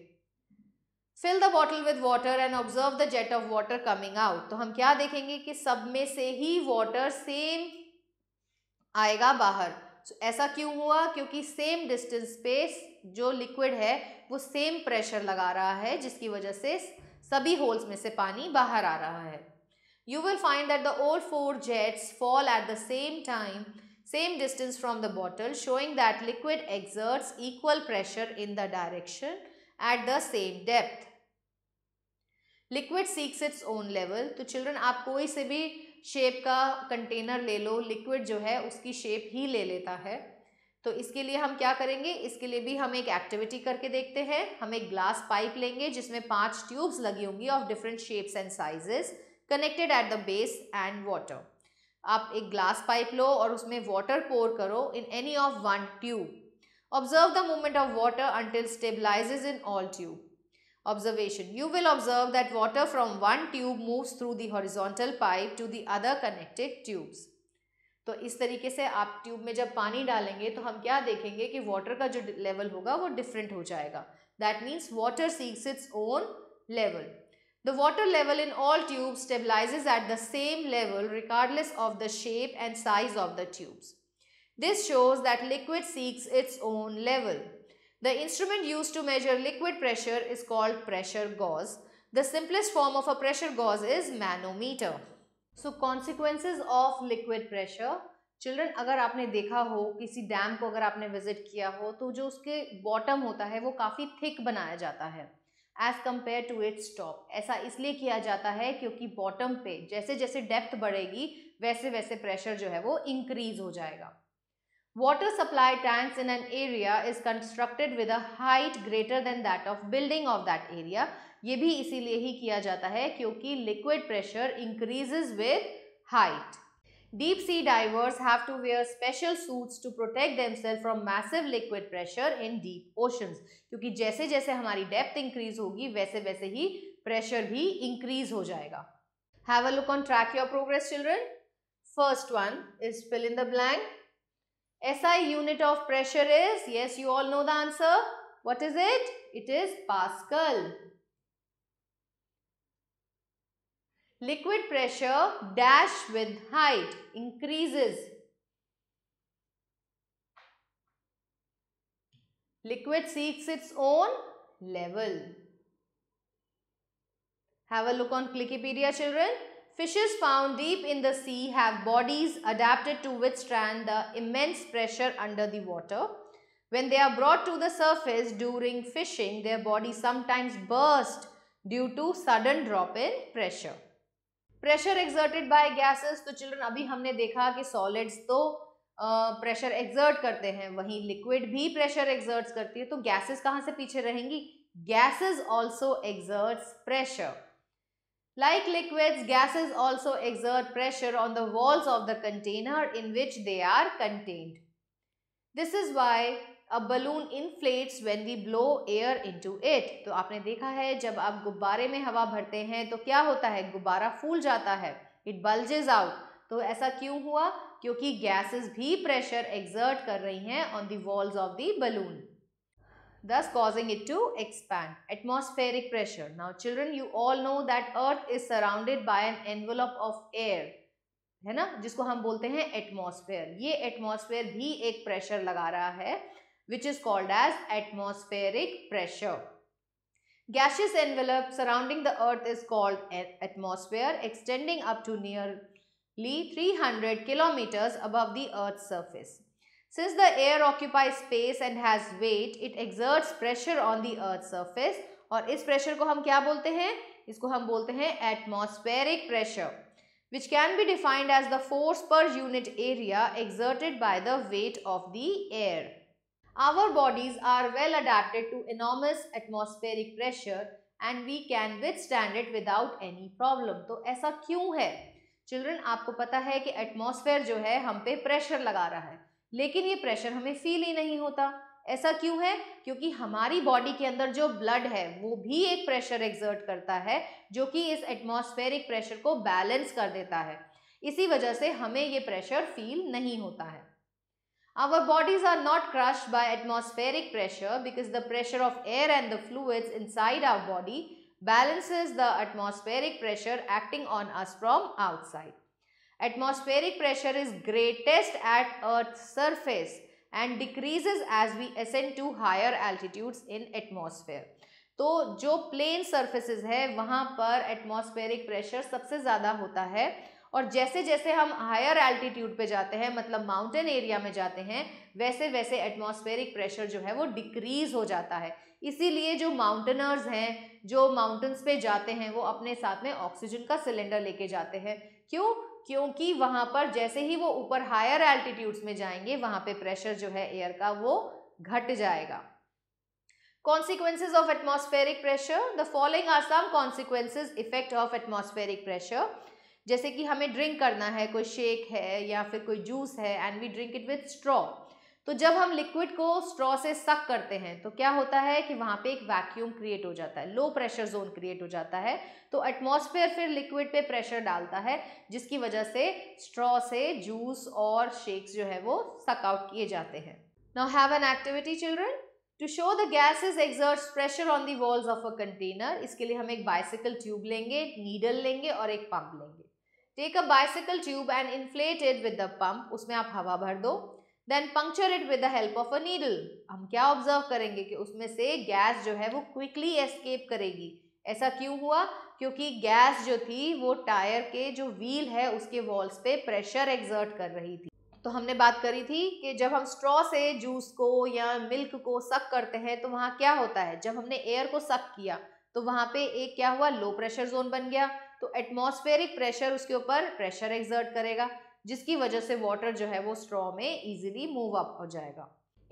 fill the bottle with water and observe the jet of water coming out तो हम क्या देखेंगे कि सब में से ही वाटर सेम आएगा बाहर so, ऐसा क्यों हुआ क्योंकि सेम डिस्टेंस पे जो लिक्विड है वो सेम प्रेशर लगा रहा है जिसकी वजह से सभी होल्स में से पानी बाहर आ रहा है you will find that the all four jets fall at the same time same distance from the bottle showing that liquid exerts equal pressure in the direction at the same depth liquid seeks its own level तो children आप कोई से भी shape का container ले लो liquid जो है उसकी शेप ही ले लेता है तो इसके लिए हम क्या करेंगे इसके लिए भी हम एक एक्टिविटी करके देखते हैं हम एक ग्लास पाइप लेंगे जिसमें पांच ट्यूब्स लगी होंगी of different shapes and sizes connected at the base and water आप एक ग्लास पाइप लो और उसमें वाटर पोर करो in any of one tube observe the movement of water until stabilise in all tube observation you will observe that water from one tube move through horizontal pipe to the other connected tubes तो इस तरीके से आप tube में जब पानी डालेंगे तो हम क्या देखेंगे कि वाटर का जो लेवल होगा वो डिफरेंट हो जाएगा that means water seeks its own level the water level in all tube stabilise at the same level regardless of the shape and size of the tubes this shows that liquid seeks its own level the instrument use to measure liquid pressure is called pressure gauge the simplest form of a pressure gauge is manometer so consequences of liquid pressure children अगर आपने देखा हो किसी dam को अगर आपने visit किया हो तो जो उसके बॉटम होता है वो काफ़ी थिक बनाया जाता है as compare to its top ऐसा इसलिए किया जाता है क्योंकि बॉटम पे जैसे जैसे डेप्थ बढ़ेगी वैसे वैसे प्रेशर जो है वो इंक्रीज हो जाएगा water supply tanks in an area is constructed with a height greater than that of building of that area ये भी इसीलिए ही किया जाता है क्योंकि liquid pressure increases with height sea divers have to wear special suits to protect themselves from massive liquid pressure in deep oceans. क्योंकि जैसे जैसे हमारी डेप्थ इंक्रीज होगी वैसे वैसे ही प्रेशर भी इंक्रीज हो जाएगा have a look on track your progress children first one is fill in the blank S I unit of pressure is yes you all know the answer what is it it is pascal Liquid pressure dash with height increases. Liquid seeks its own level. Have a look on Clickipedia children. Fishes found deep in the sea have bodies adapted to withstand the immense pressure under the water. When they are brought to the surface during fishing, their bodies sometimes burst due to sudden drop in pressure. Pressure exerted by gases तो children अभी हमने देखा कि solids तो pressure uh, exert करते हैं वहीं liquid भी प्रेशर एक्सर्ट्स करती है तो गैसेस कहाँ से पीछे रहेंगी gases also exerts pressure like liquids gases also exert pressure on the walls of the container in which they are contained. This is why a balloon inflates when we blow air into it तो आपने देखा है जब आप गुब्बारे में हवा भरते हैं तो क्या होता है गुब्बारा फूल जाता है इट बल्जेज आउट तो ऐसा क्यों हुआ क्योंकि गैसेस भी प्रेशर एग्जर्ट कर रही हैं on the walls of the balloon thus causing it to expand Atmospheric pressure now children you all know that earth is surrounded by an envelope of air है ना जिसको हम बोलते हैं एटमॉस्फेयर ये एटमॉस्फेयर भी एक प्रेशर लगा रहा है which is called as atmospheric pressure. Gaseous envelope surrounding the earth is called atmosphere extending up to nearly 300 kilometers above the earth's surface. Since the air occupies space and has weight, it exerts pressure on the earth's surface Or is pressure को हम क्या atmospheric pressure which can be defined as the force per unit area exerted by the weight of the air. Our bodies are well adapted to enormous atmospheric pressure and we can withstand it without any problem. तो ऐसा क्यों है children आपको पता है कि atmosphere जो है हम पे प्रेशर लगा रहा है लेकिन ये प्रेशर हमें फील ही नहीं होता ऐसा क्यों है क्योंकि हमारी बॉडी के अंदर जो ब्लड है वो भी एक प्रेशर एग्जर्ट करता है जो कि इस एटमोसफेयरिक प्रेशर को बैलेंस कर देता है इसी वजह से हमें ये प्रेशर फील नहीं होता है Our bodies are not crushed by atmospheric pressure because the pressure of air and the fluids inside our body balances the atmospheric pressure acting on us from outside. Atmospheric pressure is greatest at Earth's surface and decreases as we ascend to higher altitudes in atmosphere. तो जो plane surfaces है वहाँ पर atmospheric pressure सबसे ज़्यादा होता है और जैसे जैसे हम हायर एल्टीट्यूड पे जाते हैं मतलब माउंटेन एरिया में जाते हैं वैसे वैसे एटमॉस्फेरिक प्रेशर जो है वो डिक्रीज हो जाता है इसीलिए जो माउंटेनर्स हैं जो माउंटेन्स पे जाते हैं वो अपने साथ में ऑक्सीजन का सिलेंडर लेके जाते हैं क्यों क्योंकि वहाँ पर जैसे ही वो ऊपर हायर एल्टीट्यूड्स में जाएंगे वहाँ पर प्रेशर जो है एयर का वो घट जाएगा consequences of atmospheric pressure the following are some consequences effect of atmospheric pressure जैसे कि हमें ड्रिंक करना है कोई शेक है या फिर कोई जूस है and we drink it with straw तो जब हम लिक्विड को स्ट्रॉ से सक करते हैं तो क्या होता है कि वहाँ पे एक वैक्यूम क्रिएट हो जाता है लो प्रेशर जोन क्रिएट हो जाता है तो एटमॉस्फेयर फिर लिक्विड पे प्रेशर डालता है जिसकी वजह से स्ट्रॉ से जूस और शेक्स जो है वो सकआउट किए जाते हैं now have an activity children to show the gas is exerts pressure on the walls of a container इसके लिए हम एक बाइसिकल ट्यूब लेंगे नीडल लेंगे और एक पंप लेंगे take a bicycle tube and inflate it with the pump उसमें आप हवा भर दो then puncture it with the help of a needle हम क्या ऑब्जर्व करेंगे कि उसमें से गैस जो है वो क्विकली एस्केप करेगी ऐसा क्यों हुआ क्योंकि गैस जो थी वो टायर के जो व्हील है उसके वॉल्स पे प्रेशर एग्जर्ट कर रही थी तो हमने बात करी थी कि जब हम स्ट्रॉ से जूस को या मिल्क को सक करते हैं तो वहाँ क्या होता है जब हमने एयर को सक किया तो वहाँ पे एक क्या हुआ लो प्रेशर जोन बन गया तो एटमॉस्फेरिक प्रेशर उसके ऊपर प्रेशर एग्जर्ट करेगा जिसकी वजह से वाटर जो है वो स्ट्रॉ में इजीली मूव अप हो जाएगा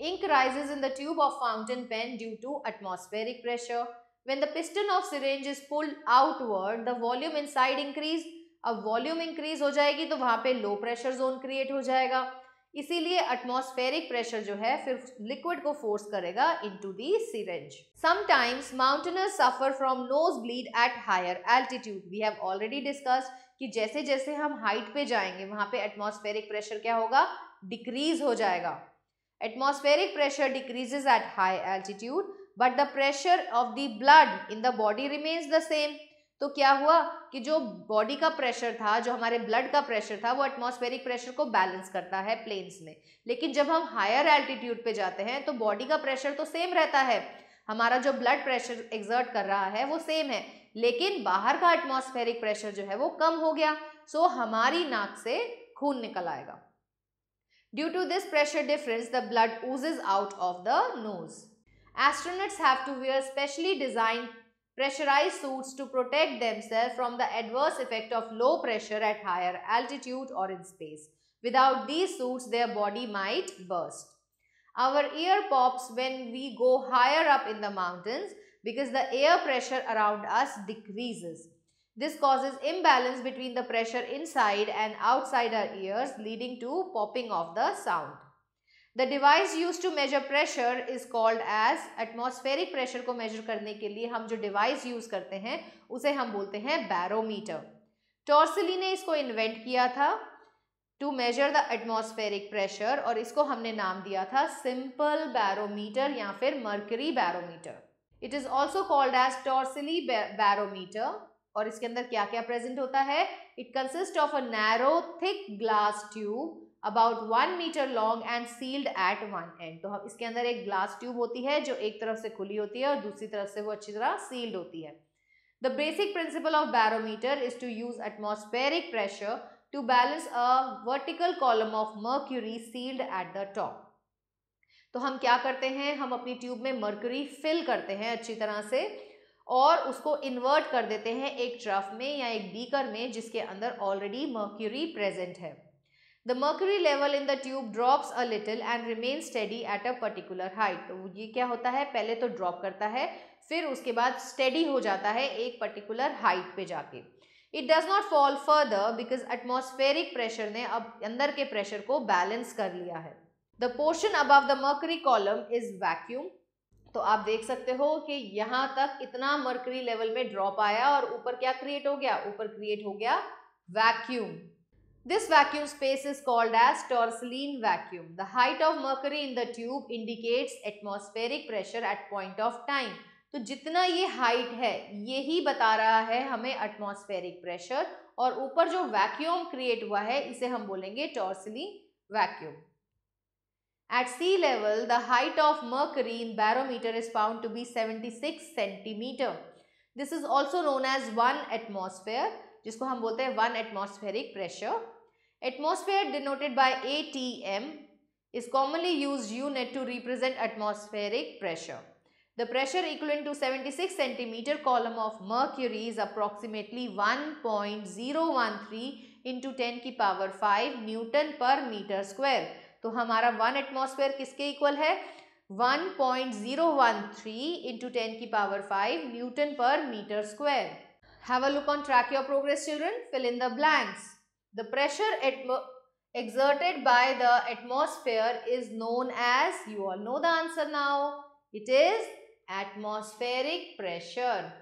ink rises in the tube of fountain pen due to atmospheric pressure when the piston of syringe is pull outward the volume inside increase अब वॉल्यूम इंक्रीज हो जाएगी तो वहां पे लो प्रेशर जोन क्रिएट हो जाएगा इसीलिए एटमॉस्फेरिक प्रेशर जो है फिर लिक्विड को फोर्स करेगा into the syringe sometimes mountaineers suffer from nose bleed at higher altitude we have already discussed कि जैसे जैसे हम हाइट पे जाएंगे वहां पे एटमॉस्फेरिक प्रेशर क्या होगा डिक्रीज हो जाएगा atmospheric pressure decreases at high altitude but the pressure of the blood in the body remains the same तो क्या हुआ कि जो बॉडी का प्रेशर था जो हमारे ब्लड का प्रेशर था वो एटमॉस्फेरिक प्रेशर को बैलेंस करता है प्लेन्स में लेकिन जब हम हायर एल्टीट्यूड पे जाते हैं तो बॉडी का प्रेशर तो सेम रहता है हमारा जो ब्लड प्रेशर एग्जर्ट कर रहा है वो सेम है लेकिन बाहर का एटमॉस्फेरिक प्रेशर जो है वो कम हो गया सो हमारी नाक से खून निकल आएगा due to this pressure difference the blood oozes out of the nose astronauts have to wear specially design pressurized suits to protect themselves from the adverse effect of low pressure at higher altitude or in space. Without these suits, their body might burst. Our ear pops when we go higher up in the mountains because the air pressure around us decreases. This causes imbalance between the pressure inside and outside our ears leading to popping of the sound. The device use to measure pressure is called as atmospheric pressure को measure करने के लिए हम जो device use करते हैं उसे हम बोलते हैं बैरोमीटर टॉर्सिली ने इसको इन्वेंट किया था to measure the atmospheric pressure और इसको हमने नाम दिया था सिंपल बैरोमीटर या फिर mercury barometer it is also called as Torricelli barometer और इसके अंदर क्या क्या प्रेजेंट होता है it consist of a narrow thick glass tube about one metre long and sealed at one end तो हम इसके अंदर एक ग्लास ट्यूब होती है जो एक तरफ से खुली होती है और दूसरी तरफ से वो अच्छी तरह सील्ड होती है the basic principle of barometer is to use atmospheric pressure to balance a vertical column of mercury sealed at the top तो हम क्या करते हैं हम अपनी ट्यूब में मर्क्यूरी फिल करते हैं अच्छी तरह से और उसको इन्वर्ट कर देते हैं एक ट्रफ में या एक बीकर में जिसके अंदर ऑलरेडी मर्क्यूरी प्रेजेंट है The mercury level in the tube drops a little and remains steady at a particular height. तो ये क्या होता है पहले तो drop करता है फिर उसके बाद steady हो जाता है एक particular height पे जाके It does not fall further because atmospheric pressure ने अब अंदर के pressure को balance कर लिया है The portion above the mercury column is vacuum. तो आप देख सकते हो कि यहाँ तक इतना mercury level में drop आया और ऊपर क्या create हो गया ऊपर create हो गया vacuum. This vacuum space is called as torsoline vacuum. The height of mercury in the tube indicates atmospheric pressure at point of time. तो जितना ये हाइट है ये ही बता रहा है हमें एटमॉस्फेरिक प्रेशर और ऊपर जो वैक्यूम क्रिएट हुआ है इसे हम बोलेंगे Torricelli vacuum at sea level the height of mercury in barometer is found to be 76 centimetre this is also known as one atmosphere जिसको हम बोलते हैं one atmospheric pressure Atmosphere denoted by ATM is commonly used unit to represent atmospheric pressure. The pressure equivalent to 76 centimeter column of mercury is approximately 1.013 into 10 की power 5 newton per metre square तो हमारा one atmosphere किसके equal है 1.013 into 10 की power 5 newton per metre square have a look on track your progress children fill in the blanks The pressure exerted by the atmosphere is known as, you all know the answer now, it is atmospheric pressure.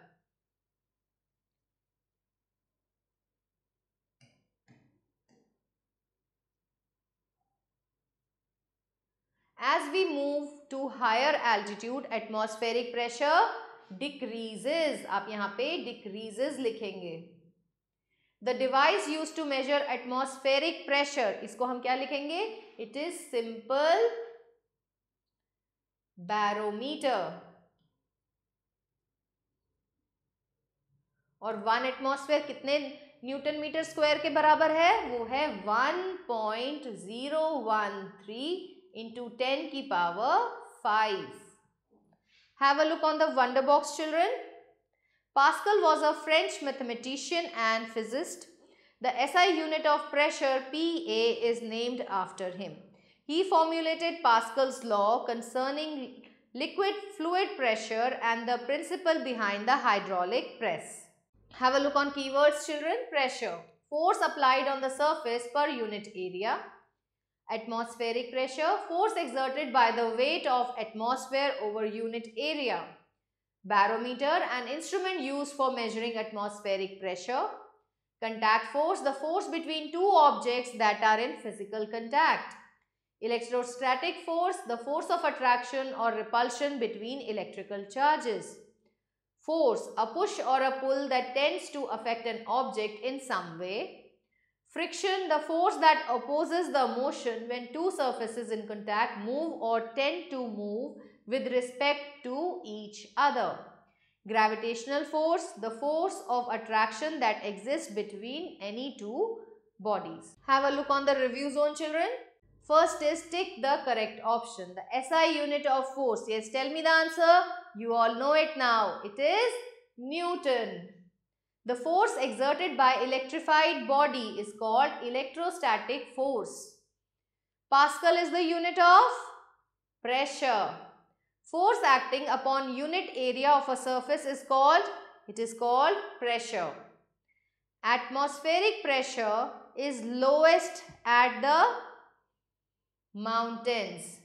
As we move to higher altitude, atmospheric pressure decreases. आप यहाँ पे decreases लिखेंगे the device use to measure atmospheric pressure इसको हम क्या लिखेंगे it is simple barometer और one atmosphere कितने न्यूटन मीटर स्क्वायर के बराबर है वो है one one point zero three into ten की power five have a look on the wonder box children Pascal was a French mathematician and physicist. The SI unit of pressure PA is named after him. He formulated Pascal's law concerning liquid fluid pressure and the principle behind the hydraulic press. Have a look on keywords children. Pressure, force applied on the surface per unit area. Atmospheric pressure, force exerted by the weight of atmosphere over unit area barometer, an instrument used for measuring atmospheric pressure, contact force, the force between two objects that are in physical contact, electrostatic force, the force of attraction or repulsion between electrical charges, force, a push or a pull that tends to affect an object in some way, Friction, the force that opposes the motion when two surfaces in contact move or tend to move with respect to each other. Gravitational force, the force of attraction that exists between any two bodies. Have a look on the review zone children. First is tick the correct option. The SI unit of force. Yes, tell me the answer. You all know it now. It is Newton. The force exerted by electrified body is called electrostatic force. Pascal is the unit of pressure. Force acting upon unit area of a surface is called, it is called pressure. Atmospheric pressure is lowest at the mountains.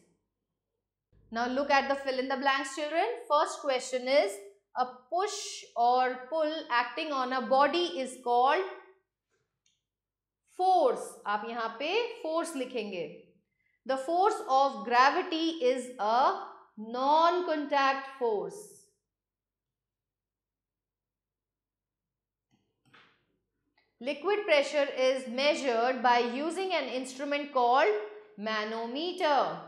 Now look at the fill in the blanks children. First question is a push or pull acting on a body is called force. आप यहाँ पे force लिखेंगे. The force of gravity is a non-contact force. Liquid pressure is measured by using an instrument called manometer.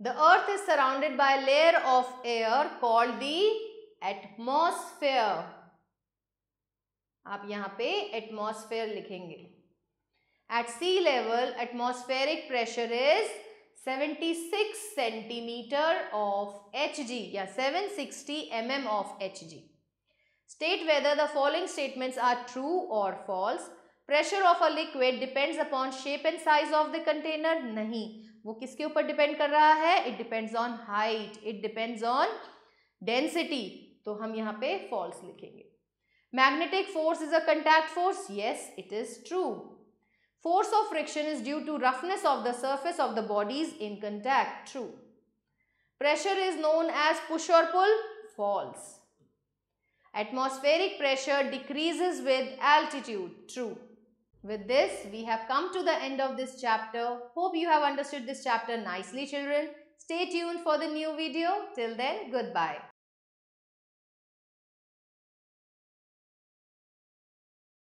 The earth is surrounded by a layer of air called the atmosphere. आप यहाँ पे atmosphere लिखेंगे At sea level, atmospheric pressure is 76 centimeter of Hg, yeah, 760 mm of Hg. State whether the following statements are true or false. Pressure of a liquid depends upon shape and size of the container. नहीं वो किसके ऊपर depend कर रहा है It depends on height. It depends on density. तो हम यहाँ पे false लिखेंगे Magnetic force is a contact force. Yes, it is true. Force of friction is due to roughness of the surface of the bodies in contact. True. Pressure is known as push or pull. False. Atmospheric pressure decreases with altitude. True. With this, we have come to the end of this chapter. Hope you have understood this chapter nicely, children. Stay tuned for the new video. Till then, goodbye.